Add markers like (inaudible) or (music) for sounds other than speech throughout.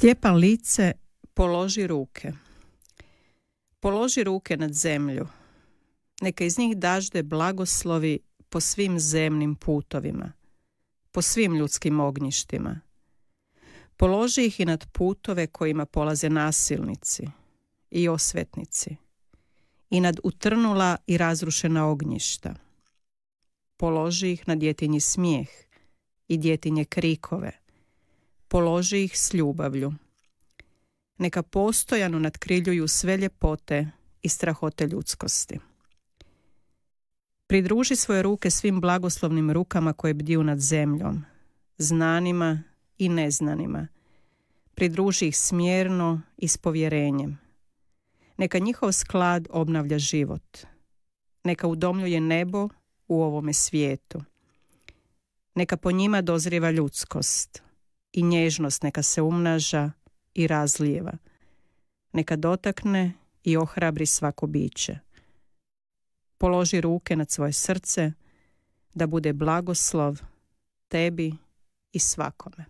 Stjepan lice položi ruke. Položi ruke nad zemlju. Neka iz njih dažde blagoslovi po svim zemnim putovima, po svim ljudskim ognjištima. Položi ih i nad putove kojima polaze nasilnici i osvetnici i nad utrnula i razrušena ognjišta. Položi ih na djetinji smijeh i djetinje krikove, položi ih s ljubavlju. Neka postojano nadkriljuju sve ljepote i strahote ljudskosti. Pridruži svoje ruke svim blagoslovnim rukama koje bdiju nad zemljom, znanima i neznanima. Pridruži ih smjerno i s povjerenjem. Neka njihov sklad obnavlja život. Neka udomljuje nebo u ovome svijetu. Neka po njima dozrijeva ljudskost i nježnost neka se umnaža i razlijeva. Neka dotakne i ohrabri svako biće. Položi ruke nad svoje srce da bude blagoslov tebi i svakome.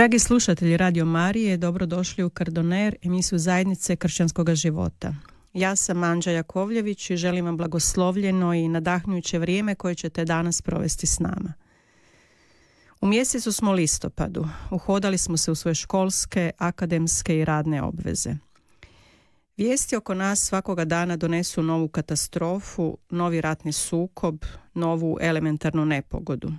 Dragi slušatelji Radio Marije, dobrodošli u Kardoner, emisiju zajednice kršćanskog života. Ja sam Anđa Jakovljević i želim vam blagoslovljeno i nadahnjuće vrijeme koje ćete danas provesti s nama. U mjesecu smo listopadu, uhodali smo se u svoje školske, akademske i radne obveze. Vijesti oko nas svakoga dana donesu novu katastrofu, novi ratni sukob, novu elementarnu nepogodu –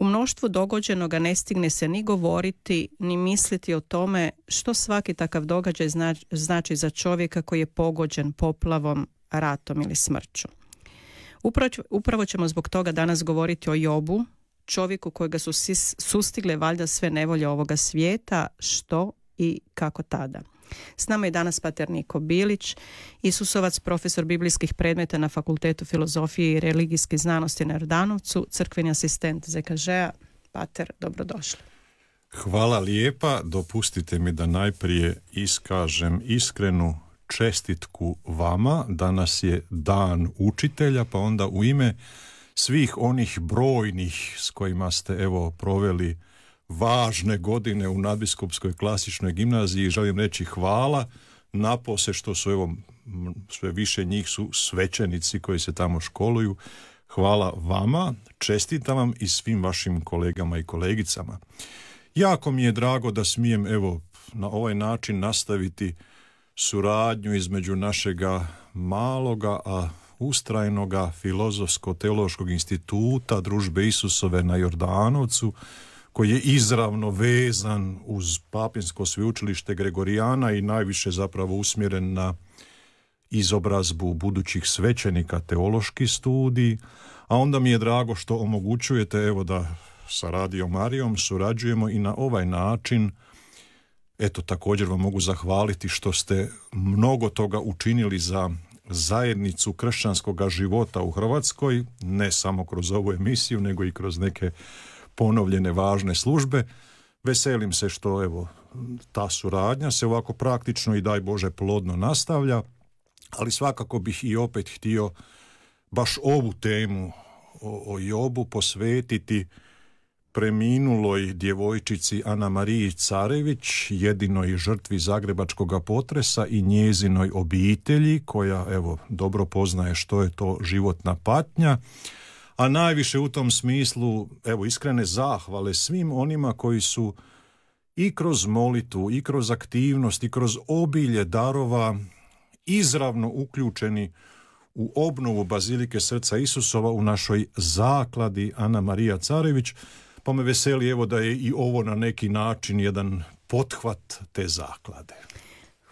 u mnoštvu dogođenoga ne stigne se ni govoriti, ni misliti o tome što svaki takav događaj znači za čovjeka koji je pogođen poplavom, ratom ili smrću. Upravo ćemo zbog toga danas govoriti o Jobu, čovjeku kojega su sustigle valjda sve nevolje ovoga svijeta, što i kako tada. S nama je danas pater Niko Bilić, Isusovac, profesor biblijskih predmeta na Fakultetu filozofije i religijske znanosti na Rdanovcu, crkveni asistent ZKŽ-a. Pater, dobrodošli. Hvala lijepa. Dopustite mi da najprije iskažem iskrenu čestitku vama. Danas je dan učitelja, pa onda u ime svih onih brojnih s kojima ste evo proveli važne godine u nadbiskupskoj klasičnoj gimnaziji želim reći hvala napose što su evo sve više njih su svećenici koji se tamo školuju hvala vama čestitam vam i svim vašim kolegama i kolegicama jako mi je drago da smijem evo na ovaj način nastaviti suradnju između našega maloga a ustrajnoga filozofsko-teološkog instituta družbe Isusove na Jordanovcu koji je izravno vezan uz papinsko sveučilište Gregorijana i najviše zapravo usmjeren na izobrazbu budućih svećenika, teološki studij, a onda mi je drago što omogućujete evo da sa Radio Marijom surađujemo i na ovaj način Eto, također vam mogu zahvaliti što ste mnogo toga učinili za zajednicu kršćanskog života u Hrvatskoj, ne samo kroz ovu emisiju, nego i kroz neke ponovljene važne službe. Veselim se što evo ta suradnja se ovako praktično i daj Bože plodno nastavlja, ali svakako bih i opet htio baš ovu temu o, Jobu posvetiti preminuloj djevojčici Ana Mariji Carević, jedinoj žrtvi zagrebačkog potresa i njezinoj obitelji koja evo dobro poznaje što je to životna patnja a najviše u tom smislu, evo, iskrene zahvale svim onima koji su i kroz molitu, i kroz aktivnost, i kroz obilje darova izravno uključeni u obnovu Bazilike srca Isusova u našoj zakladi Ana Marija Carević, pa me veseli evo da je i ovo na neki način jedan pothvat te zaklade.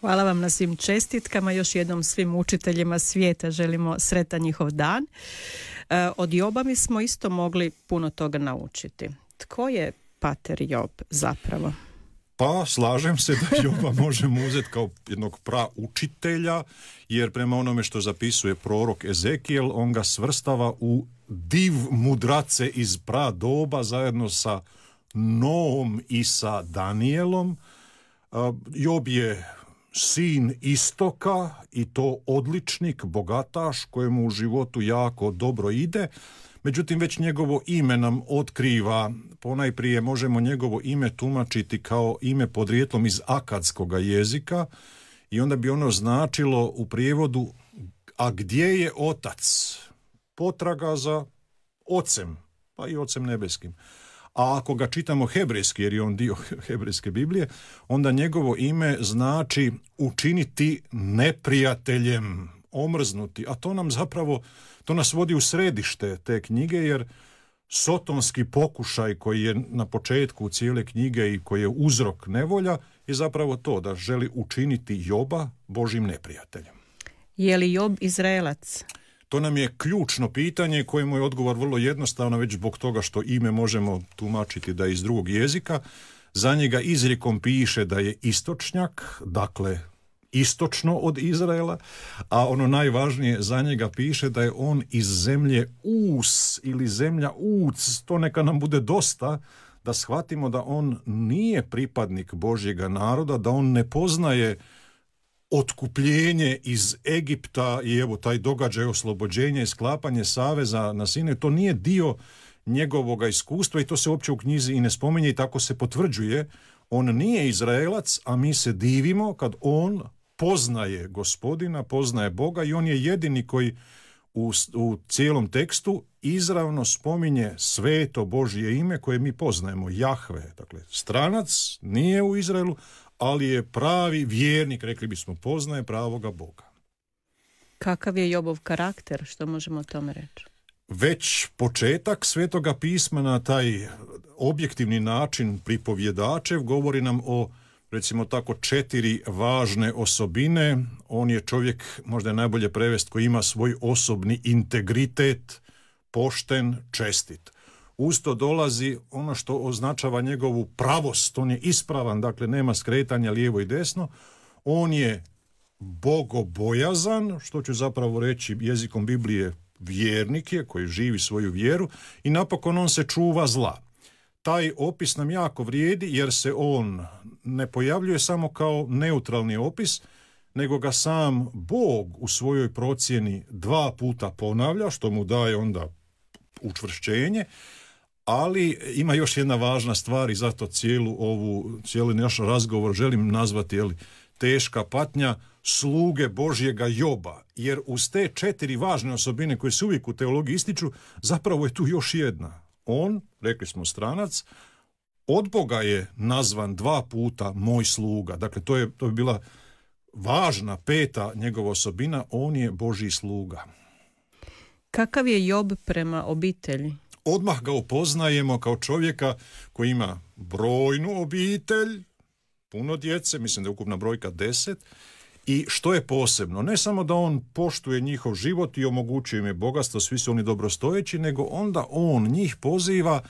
Hvala vam na svim čestitkama. Još jednom svim učiteljima svijeta želimo sretan njihov dan. E, od Joba mi smo isto mogli puno toga naučiti. Tko je Pater Job zapravo? Pa slažem se da Joba možemo uzeti kao jednog praučitelja, jer prema onome što zapisuje prorok Ezekiel, on ga svrstava u div mudrace iz pra doba zajedno sa Noom i sa Danielom. E, Job je sin istoka i to odličnik, bogataš kojemu u životu jako dobro ide. Međutim, već njegovo ime nam otkriva, ponajprije možemo njegovo ime tumačiti kao ime podrijetlom iz akadskog jezika i onda bi ono značilo u prijevodu a gdje je otac? Potraga za ocem, pa i ocem nebeskim a ako ga čitamo hebrejski, jer je on dio (laughs) hebrejske Biblije, onda njegovo ime znači učiniti neprijateljem, omrznuti, a to nam zapravo, to nas vodi u središte te knjige, jer sotonski pokušaj koji je na početku cijele knjige i koji je uzrok nevolja je zapravo to da želi učiniti Joba Božim neprijateljem. Je li Job Izraelac? To nam je ključno pitanje kojemu je odgovor vrlo jednostavno već zbog toga što ime možemo tumačiti da je iz drugog jezika. Za njega izrijekom piše da je istočnjak, dakle istočno od Izraela, a ono najvažnije za njega piše da je on iz zemlje Us ili zemlja Uc, to neka nam bude dosta da shvatimo da on nije pripadnik Božjega naroda, da on ne poznaje otkupljenje iz Egipta i evo taj događaj oslobođenja i sklapanje saveza na sine, to nije dio njegovoga iskustva i to se uopće u knjizi i ne spominje i tako se potvrđuje. On nije Izraelac, a mi se divimo kad on poznaje gospodina, poznaje Boga i on je jedini koji u, u cijelom tekstu izravno spominje sveto Božje ime koje mi poznajemo, Jahve. Dakle, stranac nije u Izraelu, ali je pravi vjernik, rekli bismo, poznaje pravoga Boga. Kakav je Jobov karakter, što možemo o tome reći? Već početak Svetoga pisma na taj objektivni način pripovjedačev govori nam o recimo tako četiri važne osobine. On je čovjek, možda je najbolje prevest, koji ima svoj osobni integritet, pošten, čestit. Usto dolazi ono što označava njegovu pravost, on je ispravan, dakle nema skretanja lijevo i desno, on je bogobojazan, što ću zapravo reći jezikom Biblije vjernik je, koji živi svoju vjeru i napokon on se čuva zla. Taj opis nam jako vrijedi jer se on ne pojavljuje samo kao neutralni opis, nego ga sam Bog u svojoj procjeni dva puta ponavlja, što mu daje onda učvršćenje, ali ima još jedna važna stvar i zato cijelu ovu, cijeli naš razgovor želim nazvati jeli, teška patnja sluge Božjega joba. Jer uz te četiri važne osobine koje se uvijek u teologiji ističu, zapravo je tu još jedna. On, rekli smo stranac, od Boga je nazvan dva puta moj sluga. Dakle, to je, to je bila važna peta njegova osobina, on je Božji sluga. Kakav je job prema obitelji? odmah ga upoznajemo kao čovjeka koji ima brojnu obitelj, puno djece, mislim da je ukupna brojka deset, i što je posebno, ne samo da on poštuje njihov život i omogućuje im je bogatstvo, svi su oni dobrostojeći, nego onda on njih poziva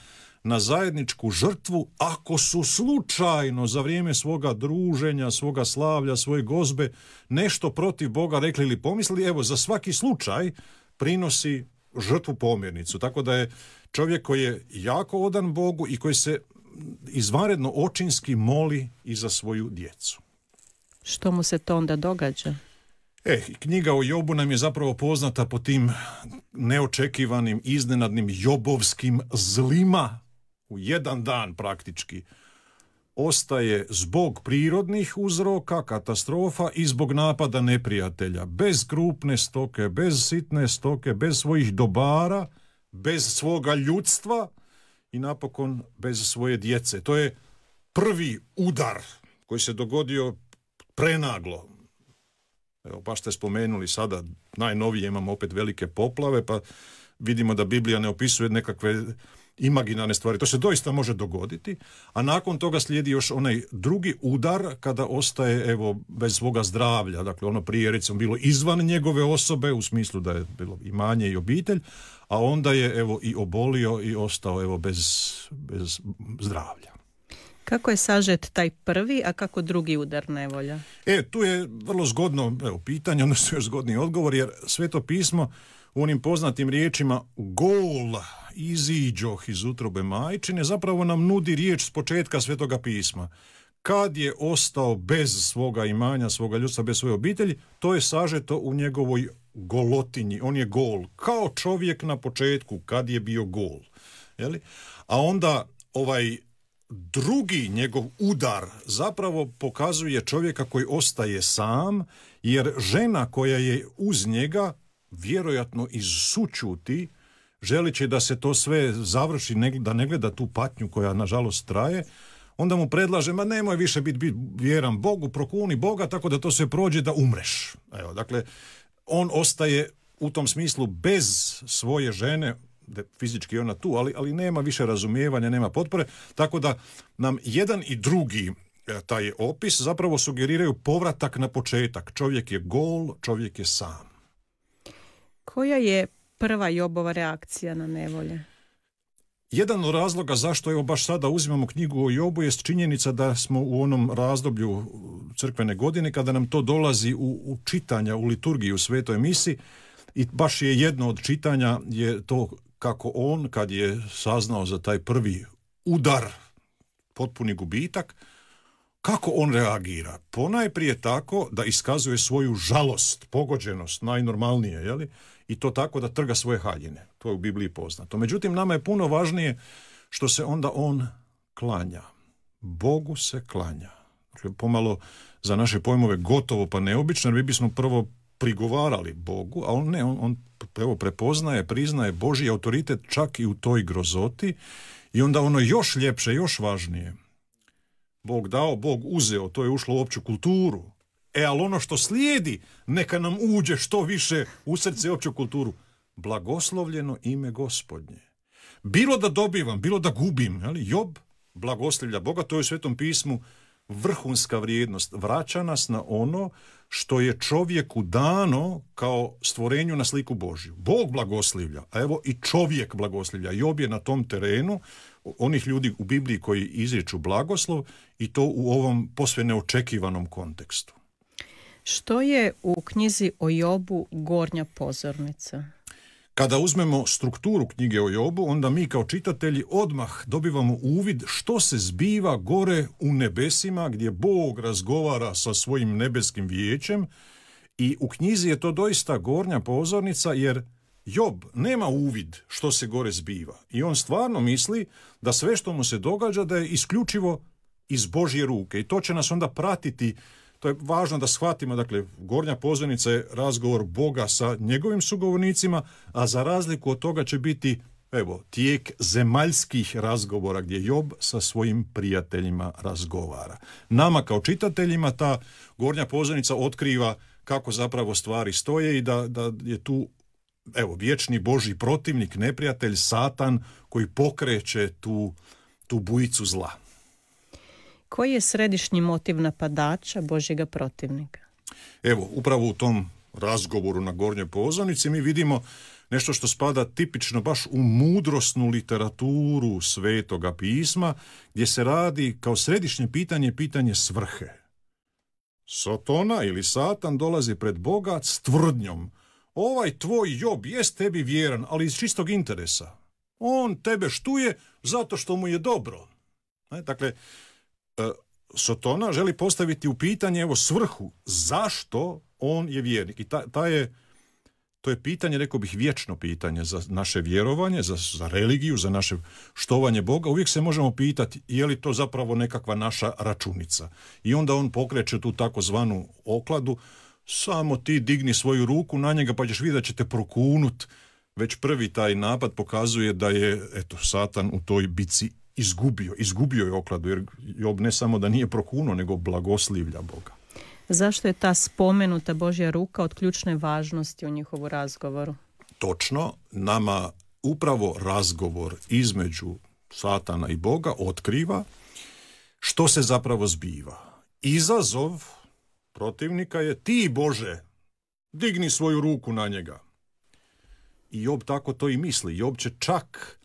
na zajedničku žrtvu ako su slučajno za vrijeme svoga druženja, svoga slavlja, svoje gozbe nešto protiv Boga rekli ili pomislili, evo za svaki slučaj prinosi žrtvu pomjernicu. Tako da je čovjek koji je jako odan Bogu i koji se izvanredno očinski moli i za svoju djecu. Što mu se to onda događa? E, knjiga o Jobu nam je zapravo poznata po tim neočekivanim, iznenadnim jobovskim zlima. U jedan dan praktički ostaje zbog prirodnih uzroka, katastrofa i zbog napada neprijatelja. Bez krupne stoke, bez sitne stoke, bez svojih dobara – bez svoga ljudstva i napokon bez svoje djece. To je prvi udar koji se dogodio prenaglo. Evo, baš ste spomenuli sada, najnovije imamo opet velike poplave, pa vidimo da Biblija ne opisuje nekakve imaginarne stvari. To se doista može dogoditi, a nakon toga slijedi još onaj drugi udar kada ostaje evo bez svoga zdravlja, dakle ono prije recimo bilo izvan njegove osobe u smislu da je bilo imanje i obitelj, a onda je evo i obolio i ostao evo bez, bez zdravlja. Kako je sažet taj prvi, a kako drugi udar nevolja? E, tu je vrlo zgodno evo, pitanje, odnosno još zgodni odgovor, jer sveto pismo onim poznatim riječima gol iziđoh iz utrobe majčine zapravo nam nudi riječ s početka Svetoga pisma. Kad je ostao bez svoga imanja, svoga ljudstva, bez svoje obitelji, to je sažeto u njegovoj golotinji. On je gol, kao čovjek na početku, kad je bio gol. Jeli? A onda ovaj drugi njegov udar zapravo pokazuje čovjeka koji ostaje sam, jer žena koja je uz njega vjerojatno iz sučuti, želeći da se to sve završi, da ne gleda tu patnju koja nažalost traje, onda mu predlaže, ma nemoj više biti bit vjeran Bogu, prokuni Boga tako da to sve prođe da umreš. Evo, dakle, on ostaje u tom smislu bez svoje žene, da fizički je ona tu, ali, ali nema više razumijevanja, nema potpore, tako da nam jedan i drugi e, taj opis zapravo sugeriraju povratak na početak. Čovjek je gol, čovjek je sam. Koja je prva Jobova reakcija na nevolje? Jedan od razloga zašto evo baš sada uzimamo knjigu o Jobu je činjenica da smo u onom razdoblju crkvene godine kada nam to dolazi u, u čitanja, u Liturgiji u svetoj misi i baš je jedno od čitanja je to kako on kad je saznao za taj prvi udar, potpuni gubitak, kako on reagira? Ponajprije tako da iskazuje svoju žalost, pogođenost, najnormalnije, jeli? li? i to tako da trga svoje haljine. To je u Bibliji poznato. Međutim, nama je puno važnije što se onda on klanja. Bogu se klanja. Dakle, pomalo za naše pojmove gotovo pa neobično, jer mi bismo prvo prigovarali Bogu, a on ne, on, on evo, prepoznaje, priznaje Boži autoritet čak i u toj grozoti i onda ono još ljepše, još važnije. Bog dao, Bog uzeo, to je ušlo u opću kulturu. E, ali ono što slijedi, neka nam uđe što više u srce i opću kulturu. Blagoslovljeno ime gospodnje. Bilo da dobivam, bilo da gubim, ali Job blagoslivlja Boga, to je u Svetom pismu vrhunska vrijednost. Vraća nas na ono što je čovjeku dano kao stvorenju na sliku Božju. Bog blagoslivlja, a evo i čovjek blagoslivlja. Job je na tom terenu onih ljudi u Bibliji koji izriču blagoslov i to u ovom posve neočekivanom kontekstu. Što je u knjizi o Jobu gornja pozornica? Kada uzmemo strukturu knjige o Jobu, onda mi kao čitatelji odmah dobivamo uvid što se zbiva gore u nebesima gdje Bog razgovara sa svojim nebeskim vijećem i u knjizi je to doista gornja pozornica jer Job nema uvid što se gore zbiva i on stvarno misli da sve što mu se događa da je isključivo iz Božje ruke i to će nas onda pratiti je važno da shvatimo, dakle, Gornja pozornica je razgovor Boga sa njegovim sugovornicima, a za razliku od toga će biti evo, tijek zemaljskih razgovora gdje Job sa svojim prijateljima razgovara. Nama kao čitateljima ta gornja pozornica otkriva kako zapravo stvari stoje i da, da je tu evo, vječni Boži protivnik, neprijatelj, Satan koji pokreće tu, tu bujicu zla. Koji je središnji motiv napadača Božjega protivnika? Evo, upravo u tom razgovoru na Gornjoj pozornici mi vidimo nešto što spada tipično baš u mudrosnu literaturu svetoga pisma, gdje se radi kao središnje pitanje, pitanje svrhe. Sotona ili Satan dolazi pred Boga s tvrdnjom. Ovaj tvoj job jest tebi vjeran, ali iz čistog interesa. On tebe štuje zato što mu je dobro. Dakle, E, Sotona želi postaviti u pitanje evo svrhu zašto on je vjernik i ta, ta je to je pitanje, rekao bih, vječno pitanje za naše vjerovanje, za, za, religiju, za naše štovanje Boga. Uvijek se možemo pitati je li to zapravo nekakva naša računica. I onda on pokreće tu takozvanu okladu, samo ti digni svoju ruku na njega pa ćeš vidjeti da će te prokunut. Već prvi taj napad pokazuje da je eto, Satan u toj bici izgubio, izgubio je okladu, jer Job ne samo da nije prokuno, nego blagoslivlja Boga. Zašto je ta spomenuta Božja ruka od ključne važnosti u njihovu razgovoru? Točno, nama upravo razgovor između satana i Boga otkriva što se zapravo zbiva. Izazov protivnika je ti Bože, digni svoju ruku na njega. I Job tako to i misli. Job će čak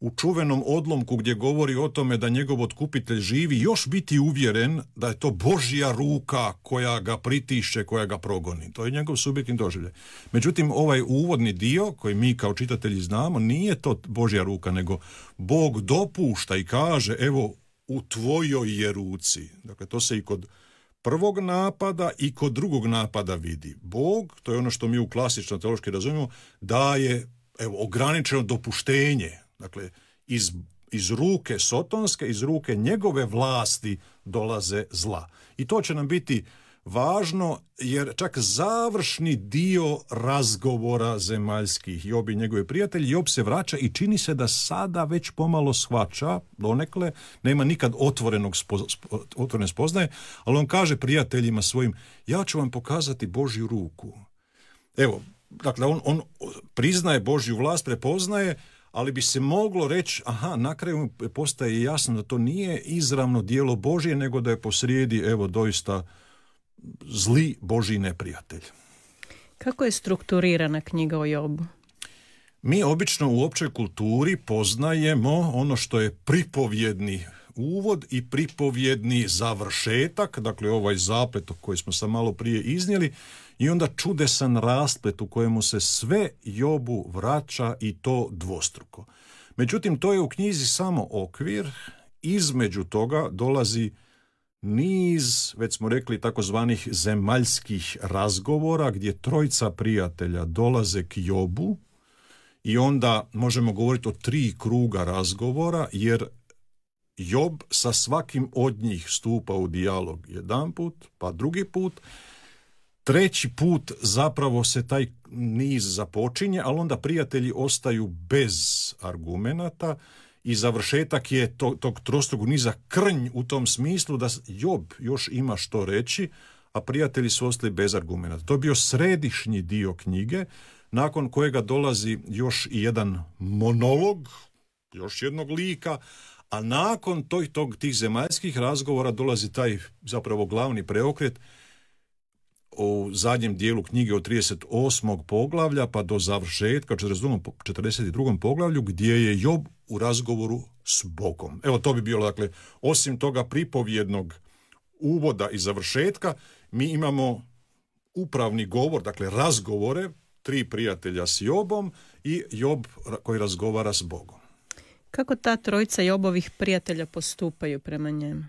u čuvenom odlomku gdje govori o tome da njegov otkupitelj živi još biti uvjeren da je to Božja ruka koja ga pritišće, koja ga progoni. To je njegov subjektni doživljaj. Međutim, ovaj uvodni dio koji mi kao čitatelji znamo nije to Božja ruka, nego Bog dopušta i kaže evo u tvojoj je ruci. Dakle, to se i kod prvog napada i kod drugog napada vidi. Bog, to je ono što mi u klasično teološki razumijemo, daje evo, ograničeno dopuštenje Dakle, iz, iz ruke Sotonske, iz ruke njegove vlasti dolaze zla. I to će nam biti važno jer čak završni dio razgovora zemaljskih i obi njegovi prijatelji Job se vraća i čini se da sada već pomalo shvaća donekle, nema nikad otvorenog otvorene spoznaje, ali on kaže prijateljima svojim ja ću vam pokazati Božju ruku. Evo, dakle on, on priznaje Božju vlast, prepoznaje, ali bi se moglo reći, aha, na kraju postaje jasno da to nije izravno dijelo Božje, nego da je posrijedi, evo, doista zli Božji neprijatelj. Kako je strukturirana knjiga o Jobu? Mi obično u općoj kulturi poznajemo ono što je pripovjedni uvod i pripovjedni završetak, dakle ovaj zapet koji smo sam malo prije iznijeli, i onda čudesan rasplet u kojemu se sve Jobu vraća i to dvostruko. Međutim, to je u knjizi samo okvir, između toga dolazi niz, već smo rekli, takozvanih zemaljskih razgovora gdje trojca prijatelja dolaze k Jobu i onda možemo govoriti o tri kruga razgovora jer Job sa svakim od njih stupa u dijalog jedan put, pa drugi put treći put zapravo se taj niz započinje, ali onda prijatelji ostaju bez argumenata i završetak je tog trostog niza krnj u tom smislu da Job još ima što reći, a prijatelji su ostali bez argumenata. To je bio središnji dio knjige, nakon kojega dolazi još i jedan monolog, još jednog lika, a nakon tog tih zemaljskih razgovora dolazi taj zapravo glavni preokret u zadnjem dijelu knjige od 38. poglavlja pa do završetka 42. 42. poglavlju gdje je Job u razgovoru s Bogom. Evo to bi bilo dakle osim toga pripovjednog uvoda i završetka mi imamo upravni govor, dakle razgovore tri prijatelja s Jobom i Job koji razgovara s Bogom. Kako ta trojica Jobovih prijatelja postupaju prema njemu?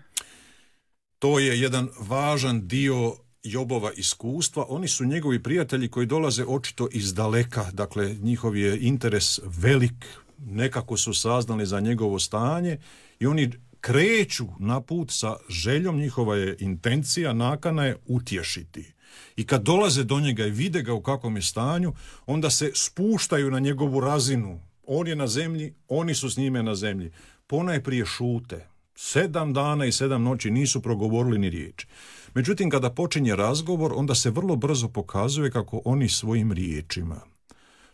To je jedan važan dio Jobova iskustva, oni su njegovi prijatelji koji dolaze očito iz daleka, dakle njihov je interes velik, nekako su saznali za njegovo stanje i oni kreću na put sa željom, njihova je intencija, nakana je utješiti. I kad dolaze do njega i vide ga u kakvom je stanju, onda se spuštaju na njegovu razinu. On je na zemlji, oni su s njime na zemlji. Ponajprije šute, Sedam dana i sedam noći nisu progovorili ni riječi. Međutim, kada počinje razgovor, onda se vrlo brzo pokazuje kako oni svojim riječima,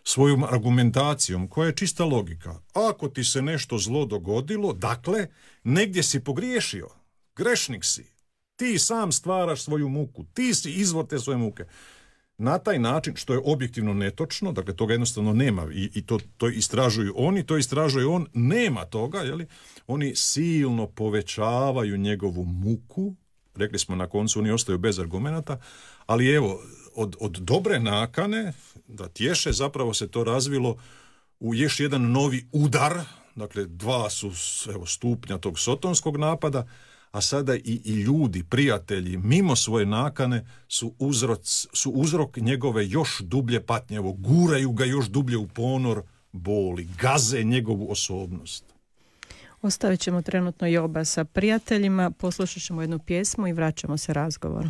svojom argumentacijom, koja je čista logika, ako ti se nešto zlo dogodilo, dakle, negdje si pogriješio, grešnik si, ti sam stvaraš svoju muku, ti si izvor te svoje muke na taj način, što je objektivno netočno, dakle toga jednostavno nema i, i to, to istražuju oni, to istražuje on, nema toga, jeli? oni silno povećavaju njegovu muku, rekli smo na koncu, oni ostaju bez argumenata, ali evo, od, od dobre nakane, da tješe, zapravo se to razvilo u još jedan novi udar, dakle dva su evo, stupnja tog sotonskog napada, a sada i, i ljudi, prijatelji, mimo svoje nakane su, uzrok, su uzrok njegove još dublje patnje. Evo, guraju ga još dublje u ponor boli, gaze njegovu osobnost. Ostavit ćemo trenutno Joba sa prijateljima, poslušat ćemo jednu pjesmu i vraćamo se razgovoru.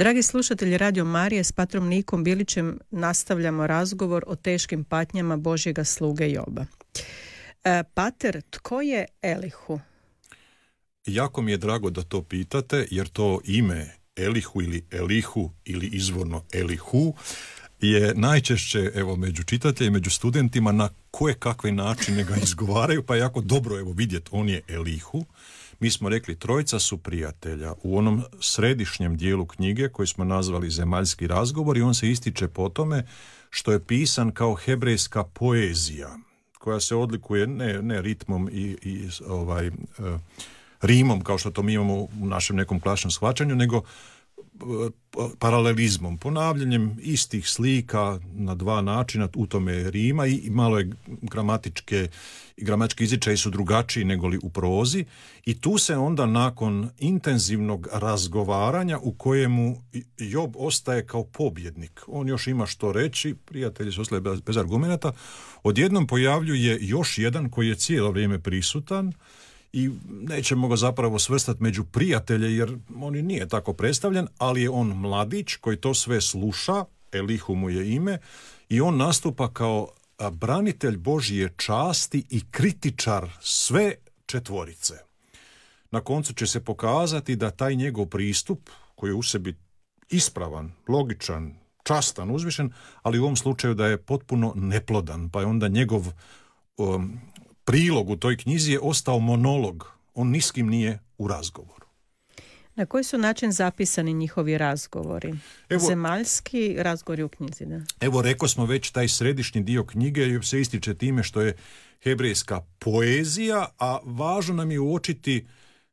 Dragi slušatelji Radio Marije s Patrom Nikom Bilićem nastavljamo razgovor o teškim patnjama Božjega sluge Joba. E, pater, tko je Elihu? Jako mi je drago da to pitate, jer to ime Elihu ili Elihu ili izvorno Elihu je najčešće evo među čitateljima i među studentima na koje kakve načine ga (laughs) izgovaraju, pa je jako dobro evo vidjeti on je Elihu. Mi smo rekli trojica su prijatelja u onom središnjem dijelu knjige koji smo nazvali Zemaljski razgovor i on se ističe po tome što je pisan kao hebrejska poezija koja se odlikuje ne, ne ritmom i, i ovaj, e, rimom kao što to mi imamo u našem nekom klasnom shvaćanju nego paralelizmom, ponavljanjem istih slika na dva načina, u tome Rima i malo je gramatičke gramatički izričaji su drugačiji nego li u prozi i tu se onda nakon intenzivnog razgovaranja u kojemu Job ostaje kao pobjednik. On još ima što reći, prijatelji su ostali bez argumenata, odjednom pojavljuje još jedan koji je cijelo vrijeme prisutan, i nećemo ga zapravo svrstati među prijatelje jer on nije tako predstavljen, ali je on mladić koji to sve sluša, Elihu mu je ime, i on nastupa kao branitelj Božije časti i kritičar sve četvorice. Na koncu će se pokazati da taj njegov pristup, koji je u sebi ispravan, logičan, častan, uzvišen, ali u ovom slučaju da je potpuno neplodan, pa je onda njegov um, prilog u toj knjizi je ostao monolog. On niskim nije u razgovoru. Na koji su način zapisani njihovi razgovori? Evo, Zemaljski razgovori u knjizi, da? Evo, rekao smo već, taj središnji dio knjige se ističe time što je hebrejska poezija, a važno nam je uočiti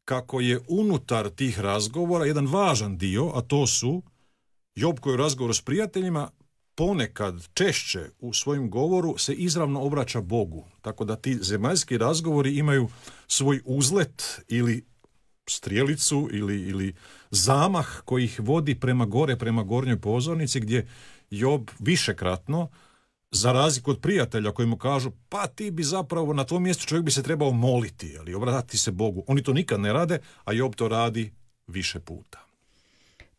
kako je unutar tih razgovora jedan važan dio, a to su Job koji je s prijateljima ponekad češće u svojim govoru se izravno obraća Bogu. Tako da ti zemaljski razgovori imaju svoj uzlet ili strijelicu ili, ili zamah koji ih vodi prema gore, prema gornjoj pozornici gdje Job višekratno za razliku od prijatelja koji mu kažu pa ti bi zapravo na tom mjestu čovjek bi se trebao moliti ali obratiti se Bogu. Oni to nikad ne rade, a Job to radi više puta.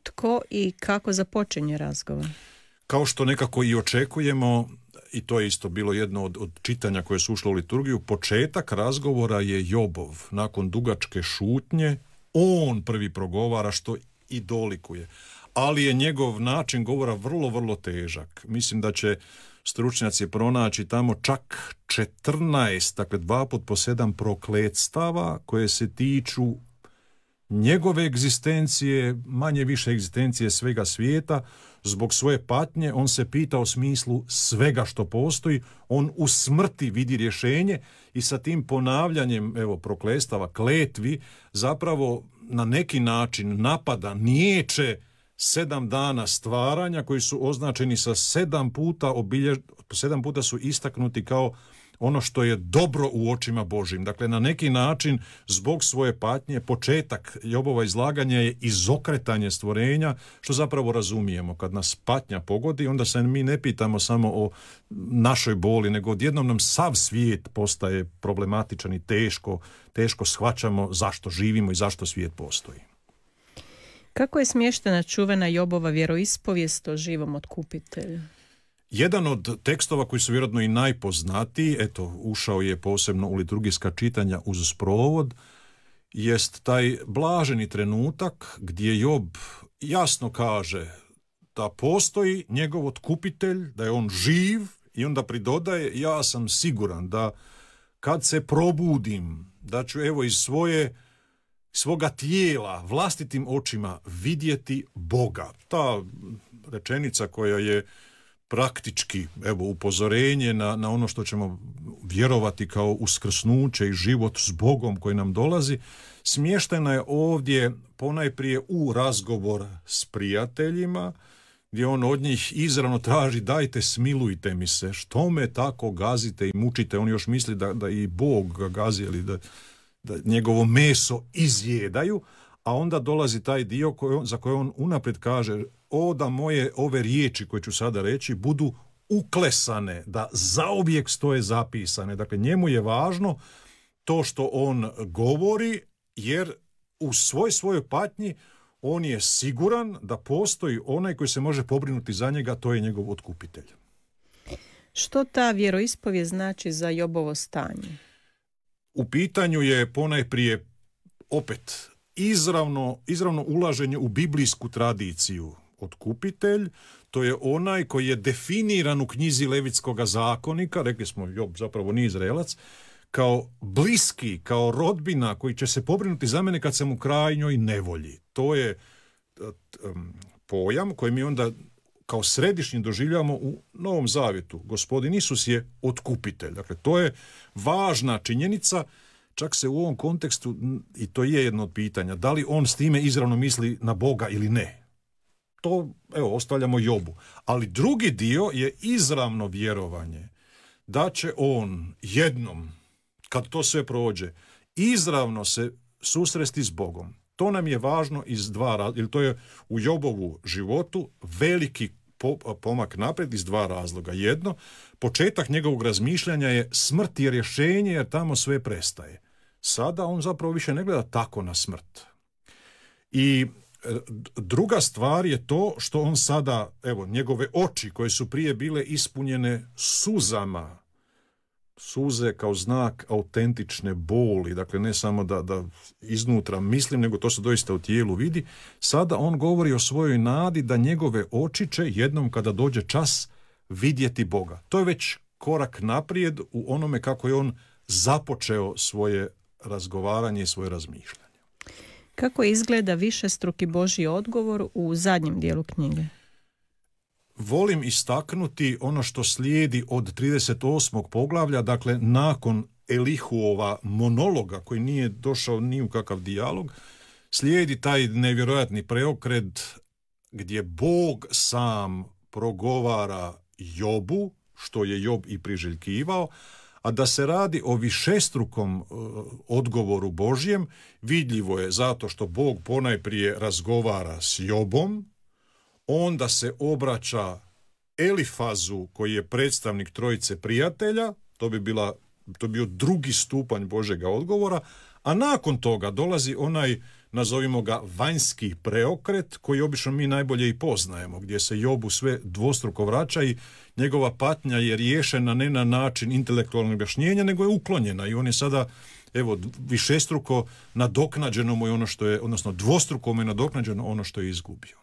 Tko i kako započenje razgovor? kao što nekako i očekujemo i to je isto bilo jedno od, od čitanja koje su ušlo u liturgiju, početak razgovora je Jobov. Nakon dugačke šutnje, on prvi progovara što i dolikuje. Ali je njegov način govora vrlo, vrlo težak. Mislim da će stručnjaci pronaći tamo čak 14, dakle dva put po sedam prokletstava koje se tiču njegove egzistencije, manje više egzistencije svega svijeta, Zbog svoje patnje on se pita o smislu svega što postoji, on u smrti vidi rješenje i sa tim ponavljanjem evo proklestava, kletvi, zapravo na neki način napada, niječe sedam dana stvaranja koji su označeni sa sedam puta, obiljež... sedam puta su istaknuti kao ono što je dobro u očima Božim. Dakle, na neki način, zbog svoje patnje, početak Jobova izlaganja je izokretanje stvorenja, što zapravo razumijemo. Kad nas patnja pogodi, onda se mi ne pitamo samo o našoj boli, nego odjednom nam sav svijet postaje problematičan i teško, teško shvaćamo zašto živimo i zašto svijet postoji. Kako je smještena čuvena Jobova vjeroispovijest o živom otkupitelju? Jedan od tekstova koji su vjerojatno i najpoznatiji, eto, ušao je posebno u liturgijska čitanja uz provod, jest taj blaženi trenutak gdje Job jasno kaže da postoji njegov otkupitelj, da je on živ i onda pridodaje ja sam siguran da kad se probudim, da ću evo iz svoje svoga tijela vlastitim očima vidjeti Boga. Ta rečenica koja je praktički evo upozorenje na, na ono što ćemo vjerovati kao uskrsnuće i život s Bogom koji nam dolazi, smještena je ovdje ponajprije u razgovor s prijateljima, gdje on od njih izravno traži dajte smilujte mi se, što me tako gazite i mučite, on još misli da, da i Bog ga gazi ili da, da njegovo meso izjedaju, a onda dolazi taj dio za koje on unaprijed kaže o da moje ove riječi koje ću sada reći budu uklesane, da zaobjek stoje zapisane. Dakle, njemu je važno to što on govori, jer u svoj svojoj patnji on je siguran da postoji onaj koji se može pobrinuti za njega, to je njegov otkupitelj. Što ta vjeroispovje znači za Jobovo stanje? U pitanju je ponajprije opet izravno, izravno ulaženje u biblijsku tradiciju, otkupitelj, to je onaj koji je definiran u knjizi Levitskog zakonika, rekli smo Job zapravo nije Izraelac, kao bliski, kao rodbina koji će se pobrinuti za mene kad sam u krajnjoj nevolji. To je e, pojam koji mi onda kao središnji doživljavamo u Novom Zavjetu. Gospodin Isus je otkupitelj. Dakle, to je važna činjenica Čak se u ovom kontekstu, i to je jedno od pitanja, da li on s time izravno misli na Boga ili ne? to evo, ostavljamo Jobu. Ali drugi dio je izravno vjerovanje da će on jednom, kad to sve prođe, izravno se susresti s Bogom. To nam je važno iz dva razloga, jer to je u Jobovu životu veliki pomak naprijed iz dva razloga. Jedno, početak njegovog razmišljanja je smrt je rješenje jer tamo sve prestaje. Sada on zapravo više ne gleda tako na smrt. I E, druga stvar je to što on sada, evo, njegove oči koje su prije bile ispunjene suzama, suze kao znak autentične boli, dakle ne samo da, da iznutra mislim, nego to se doista u tijelu vidi, sada on govori o svojoj nadi da njegove oči će jednom kada dođe čas vidjeti Boga. To je već korak naprijed u onome kako je on započeo svoje razgovaranje i svoje razmišljanje. Kako izgleda višestruki Božji odgovor u zadnjem dijelu knjige? Volim istaknuti ono što slijedi od 38. poglavlja, dakle nakon Elihuova monologa koji nije došao ni u kakav dijalog, slijedi taj nevjerojatni preokret gdje Bog sam progovara Jobu, što je Job i priželjkivao, a da se radi o višestrukom e, odgovoru Božjem vidljivo je zato što Bog ponajprije razgovara s Jobom, onda se obraća Elifazu koji je predstavnik trojice prijatelja, to bi bila to bio drugi stupanj Božega odgovora, a nakon toga dolazi onaj nazovimo ga vanjski preokret koji obično mi najbolje i poznajemo gdje se Jobu sve dvostruko vraća i njegova patnja je riješena ne na način intelektualnog objašnjenja nego je uklonjena i on je sada evo višestruko nadoknađeno mu je ono što je odnosno dvostruko mu je nadoknađeno ono što je izgubio.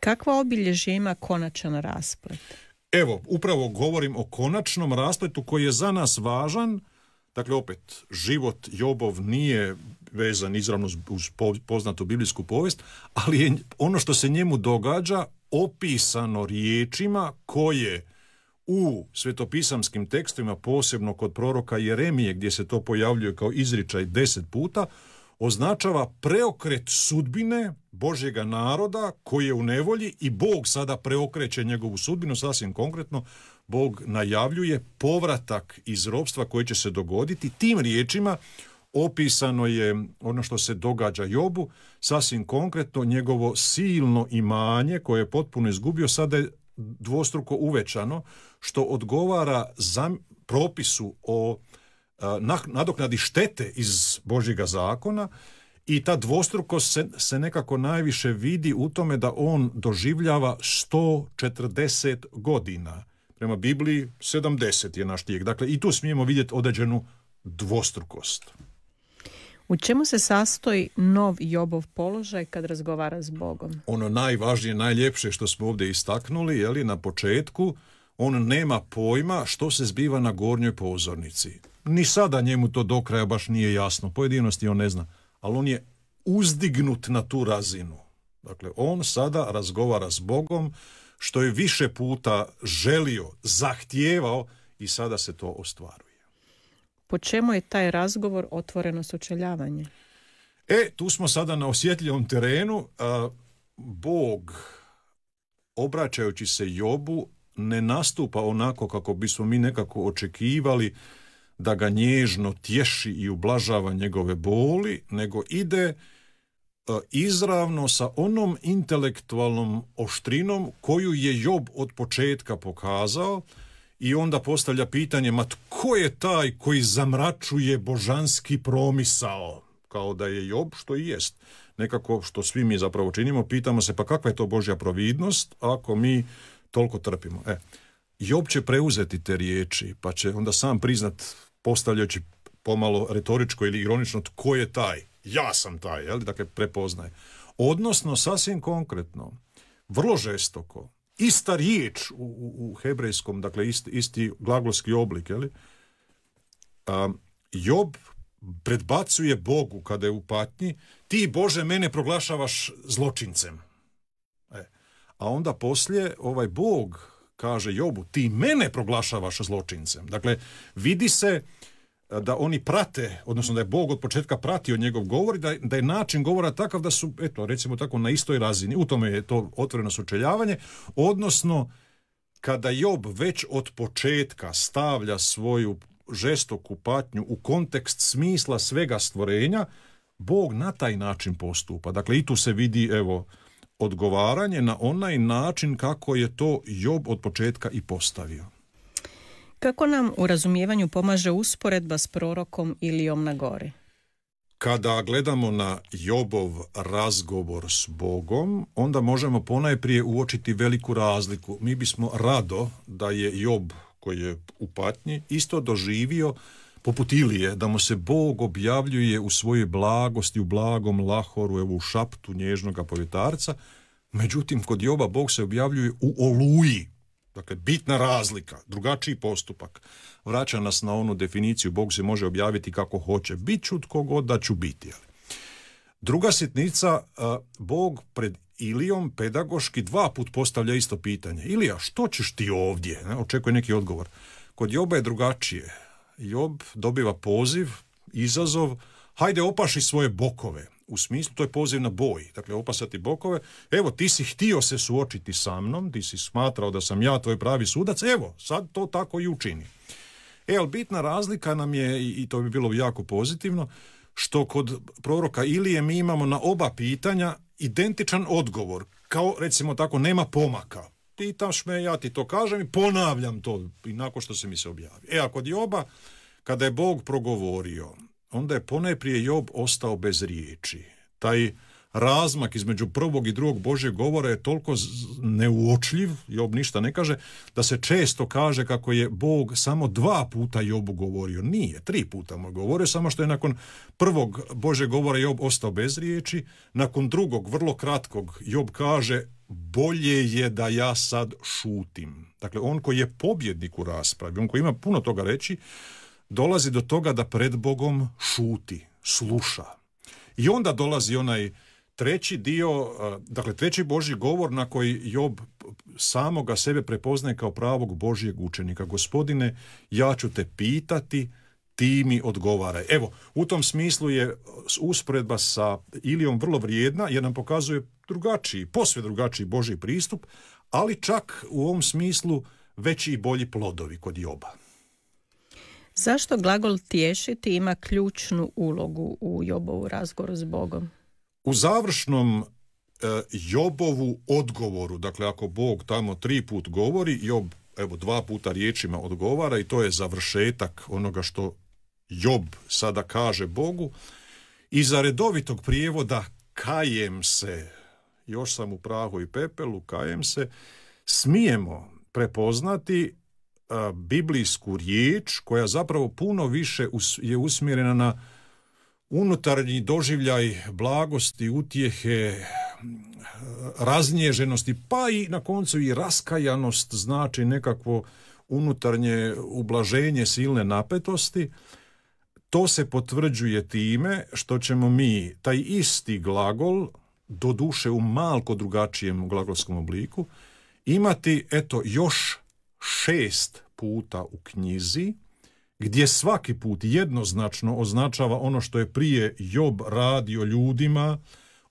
Kakva obilježja ima konačan rasplet? Evo, upravo govorim o konačnom raspletu koji je za nas važan. Dakle, opet, život Jobov nije vezan izravno uz poznatu biblijsku povijest, ali je ono što se njemu događa opisano riječima koje u svetopisamskim tekstovima, posebno kod proroka Jeremije, gdje se to pojavljuje kao izričaj deset puta, označava preokret sudbine Božjega naroda koji je u nevolji i Bog sada preokreće njegovu sudbinu, sasvim konkretno, Bog najavljuje povratak iz robstva koji će se dogoditi tim riječima opisano je ono što se događa Jobu, sasvim konkretno njegovo silno imanje koje je potpuno izgubio, sada je dvostruko uvećano, što odgovara za propisu o nadoknadi štete iz Božjega zakona i ta dvostrukost se, se nekako najviše vidi u tome da on doživljava 140 godina. Prema Bibliji 70 je naš tijek. Dakle, i tu smijemo vidjeti određenu dvostrukost. U čemu se sastoji nov Jobov položaj kad razgovara s Bogom? Ono najvažnije, najljepše što smo ovdje istaknuli, je li na početku on nema pojma što se zbiva na gornjoj pozornici. Ni sada njemu to do kraja baš nije jasno, pojedinosti on ne zna, ali on je uzdignut na tu razinu. Dakle, on sada razgovara s Bogom što je više puta želio, zahtijevao i sada se to ostvaruje. Po čemu je taj razgovor otvoreno sučeljavanje? E, tu smo sada na osjetljivom terenu. Bog, obraćajući se Jobu, ne nastupa onako kako bismo mi nekako očekivali da ga nježno tješi i ublažava njegove boli, nego ide izravno sa onom intelektualnom oštrinom koju je Job od početka pokazao, i onda postavlja pitanje, ma tko je taj koji zamračuje božanski promisao? Kao da je Job, što i jest. Nekako što svi mi zapravo činimo, pitamo se pa kakva je to Božja providnost ako mi toliko trpimo. E, Job će preuzeti te riječi, pa će onda sam priznat, postavljajući pomalo retoričko ili ironično, tko je taj? Ja sam taj, jel? dakle prepoznaje. Odnosno, sasvim konkretno, vrlo žestoko, ista riječ u, u, u hebrejskom, dakle isti, glagolski oblik, je Job predbacuje Bogu kada je u patnji, ti Bože mene proglašavaš zločincem. E. A onda poslije ovaj Bog kaže Jobu, ti mene proglašavaš zločincem. Dakle, vidi se da oni prate, odnosno da je Bog od početka pratio njegov govor i da, da je način govora takav da su, eto, recimo tako, na istoj razini. U tome je to otvoreno sučeljavanje, odnosno kada Job već od početka stavlja svoju žestoku patnju u kontekst smisla svega stvorenja, Bog na taj način postupa. Dakle, i tu se vidi, evo, odgovaranje na onaj način kako je to Job od početka i postavio. Kako nam u razumijevanju pomaže usporedba s prorokom Ilijom na gori? Kada gledamo na Jobov razgovor s Bogom, onda možemo ponajprije uočiti veliku razliku. Mi bismo rado da je Job, koji je u patnji, isto doživio poput Ilije, da mu se Bog objavljuje u svojoj blagosti, u blagom lahoru, evo u šaptu nježnog povjetarca. Međutim, kod Joba Bog se objavljuje u oluji, Dakle, bitna razlika, drugačiji postupak. Vraća nas na onu definiciju, Bog se može objaviti kako hoće. Biću tko god da ću biti. Druga sitnica, e, Bog pred Ilijom pedagoški dva put postavlja isto pitanje. Ilija, što ćeš ti ovdje? očekuje neki odgovor. Kod Joba je drugačije. Job dobiva poziv, izazov, hajde opaši svoje bokove u smislu, to je poziv na boj, dakle opasati bokove, evo ti si htio se suočiti sa mnom, ti si smatrao da sam ja tvoj pravi sudac, evo sad to tako i učini. E, ali bitna razlika nam je, i to bi bilo jako pozitivno, što kod proroka Ilije mi imamo na oba pitanja identičan odgovor, kao recimo tako nema pomaka. Pitaš me, ja ti to kažem i ponavljam to i nakon što se mi se objavi. E, a kod Joba, kada je Bog progovorio, onda je ponajprije Job ostao bez riječi. Taj razmak između prvog i drugog Božjeg govora je toliko neuočljiv, Job ništa ne kaže, da se često kaže kako je Bog samo dva puta Jobu govorio. Nije, tri puta mu govorio, samo što je nakon prvog Božjeg govora Job ostao bez riječi, nakon drugog, vrlo kratkog, Job kaže bolje je da ja sad šutim. Dakle, on koji je pobjednik u raspravi, on koji ima puno toga reći, dolazi do toga da pred Bogom šuti, sluša. I onda dolazi onaj treći dio, e, dakle treći Božji govor na koji Job samoga sebe prepoznaje kao pravog Božjeg učenika. Gospodine, ja ću te pitati, ti mi odgovaraj. Evo, u tom smislu je uspredba sa Ilijom vrlo vrijedna jer nam pokazuje drugačiji, posve drugačiji Božji pristup, ali čak u ovom smislu veći i bolji plodovi kod Joba. Zašto glagol tješiti ima ključnu ulogu u Jobovu razgovoru s Bogom? U završnom e, Jobovu odgovoru, dakle ako Bog tamo tri put govori, Job evo dva puta riječima odgovara i to je završetak onoga što Job sada kaže Bogu. I za redovitog prijevoda kajem se, još sam u prahu i pepelu, kajem se, smijemo prepoznati biblijsku riječ koja zapravo puno više je usmjerena na unutarnji doživljaj blagosti, utjehe, raznježenosti, pa i na koncu i raskajanost znači nekakvo unutarnje ublaženje silne napetosti. To se potvrđuje time što ćemo mi taj isti glagol, doduše u malko drugačijem glagolskom obliku, imati eto još šest puta u knjizi, gdje svaki put jednoznačno označava ono što je prije Job radio ljudima,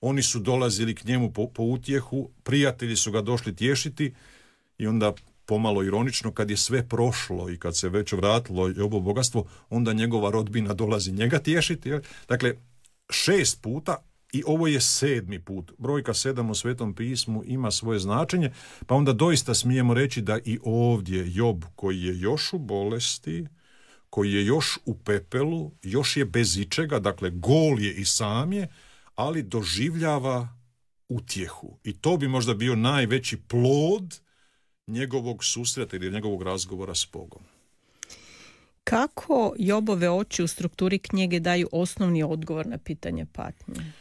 oni su dolazili k njemu po, utjehu, prijatelji su ga došli tješiti i onda pomalo ironično, kad je sve prošlo i kad se već vratilo i bogatstvo, onda njegova rodbina dolazi njega tješiti. Dakle, šest puta i ovo je sedmi put. Brojka sedam u Svetom pismu ima svoje značenje, pa onda doista smijemo reći da i ovdje Job koji je još u bolesti, koji je još u pepelu, još je bez ičega, dakle gol je i sam je, ali doživljava utjehu. I to bi možda bio najveći plod njegovog susreta ili njegovog razgovora s Bogom. Kako Jobove oči u strukturi knjige daju osnovni odgovor na pitanje patnje?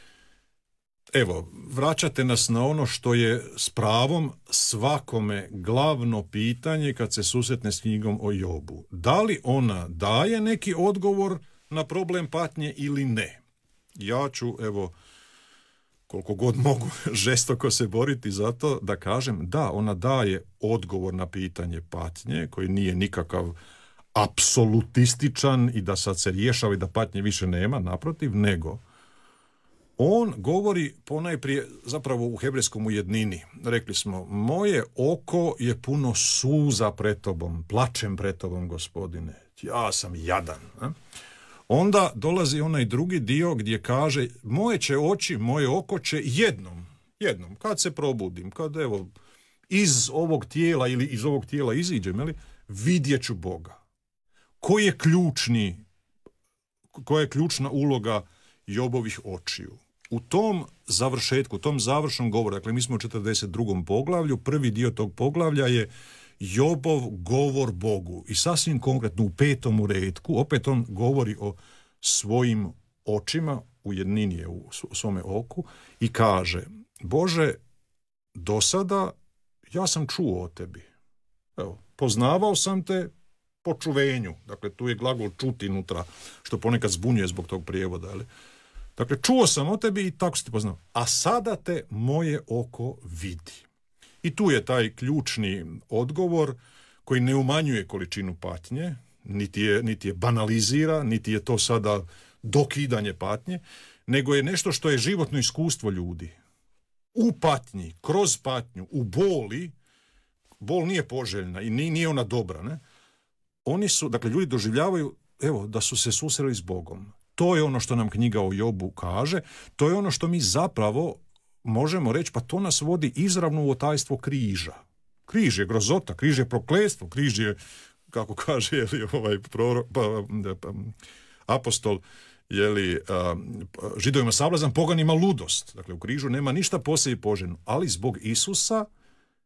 evo, vraćate nas na ono što je s pravom svakome glavno pitanje kad se susretne s knjigom o Jobu. Da li ona daje neki odgovor na problem patnje ili ne? Ja ću, evo, koliko god (laughs) mogu žestoko se boriti za to da kažem da, ona daje odgovor na pitanje patnje koji nije nikakav apsolutističan i da sad se rješava i da patnje više nema, naprotiv, nego on govori ponajprije zapravo u hebrejskom ujednini. Rekli smo, moje oko je puno suza pred tobom, plačem pred tobom, gospodine. Ja sam jadan. Onda dolazi onaj drugi dio gdje kaže, moje će oči, moje oko će jednom, jednom, kad se probudim, kad evo, iz ovog tijela ili iz ovog tijela iziđem, vidjet ću Boga. Koji je ključni, koja je ključna uloga Jobovih očiju. U tom završetku, u tom završnom govoru, dakle mi smo u 42. poglavlju, prvi dio tog poglavlja je Jobov govor Bogu. I sasvim konkretno u petom uredku, opet on govori o svojim očima, u jednini je u svome oku, i kaže, Bože, do sada ja sam čuo o tebi. Evo, poznavao sam te po čuvenju. Dakle, tu je glagol čuti unutra, što ponekad zbunjuje zbog tog prijevoda. Ali Dakle, čuo sam o tebi i tako si te poznao. A sada te moje oko vidi. I tu je taj ključni odgovor koji ne umanjuje količinu patnje, niti je, niti je banalizira, niti je to sada dokidanje patnje, nego je nešto što je životno iskustvo ljudi. U patnji, kroz patnju, u boli, bol nije poželjna i nije ona dobra, ne? Oni su, dakle, ljudi doživljavaju, evo, da su se susreli s Bogom. To je ono što nam knjiga o Jobu kaže, to je ono što mi zapravo možemo reći, pa to nas vodi izravno u otajstvo križa. Križ je grozota, križ je proklestvo, križ je, kako kaže je li, ovaj pa, pa, apostol, je li, pa, židovima sablazan, poganima ludost. Dakle, u križu nema ništa poslije poželjno, ali zbog Isusa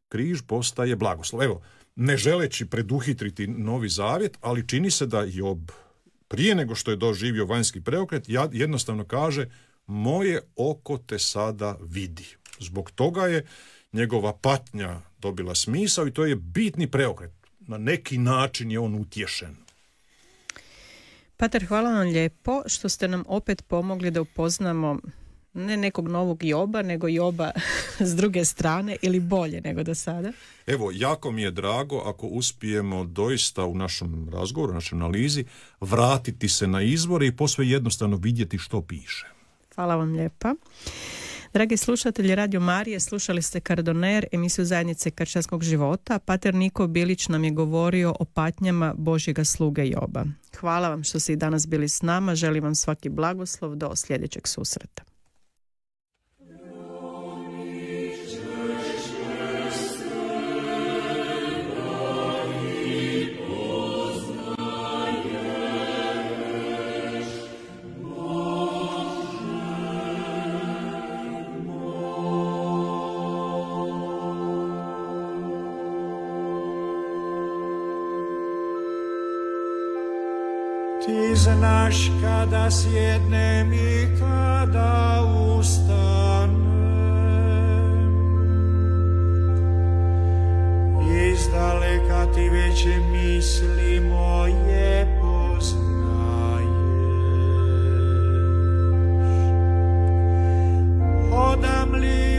križ postaje blagoslov. Evo, ne želeći preduhitriti novi zavjet, ali čini se da Job prije nego što je doživio vanjski preokret, jednostavno kaže moje oko te sada vidi. Zbog toga je njegova patnja dobila smisao i to je bitni preokret. Na neki način je on utješen. Pater, hvala vam lijepo što ste nam opet pomogli da upoznamo ne nekog novog Joba, nego Joba (laughs) s druge strane ili bolje nego do sada? Evo, jako mi je drago ako uspijemo doista u našem razgovoru, u našoj analizi, vratiti se na izvore i posve jednostavno vidjeti što piše. Hvala vam lijepa. Dragi slušatelji Radio Marije, slušali ste Kardoner, emisiju zajednice kršćanskog života. Pater Niko Bilić nam je govorio o patnjama Božjega sluge Joba. Hvala vam što ste i danas bili s nama, želim vam svaki blagoslov do sljedećeg susreta. naš kada sjednem i kada ustanem. daleka ti već misli moje poznaješ. Hodam li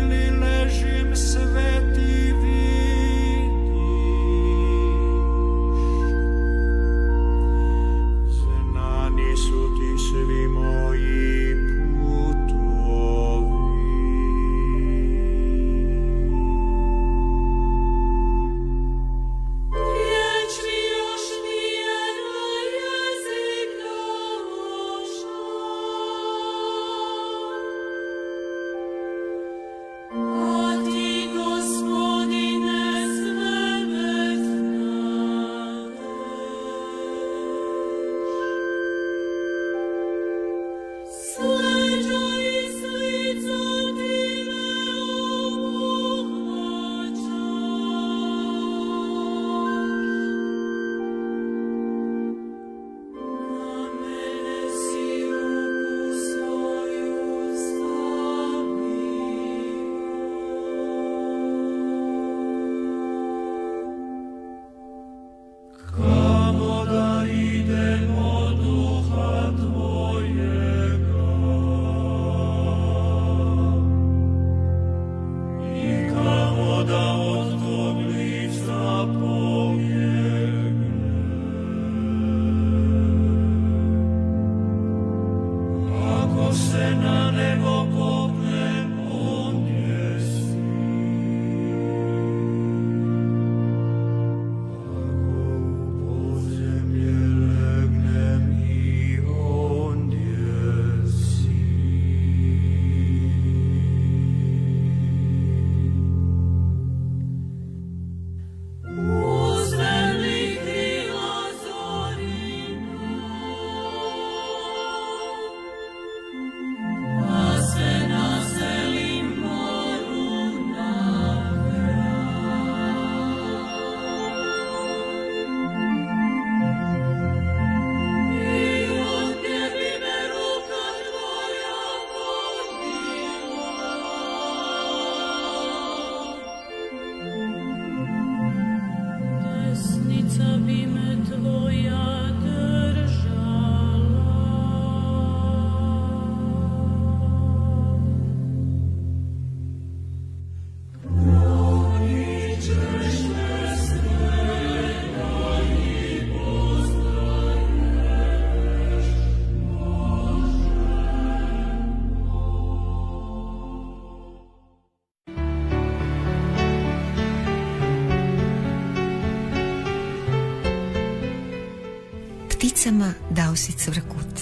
ulicama dao si cvrkut,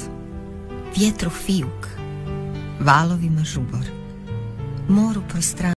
vjetru fijuk, valovima žubor, moru prostranu.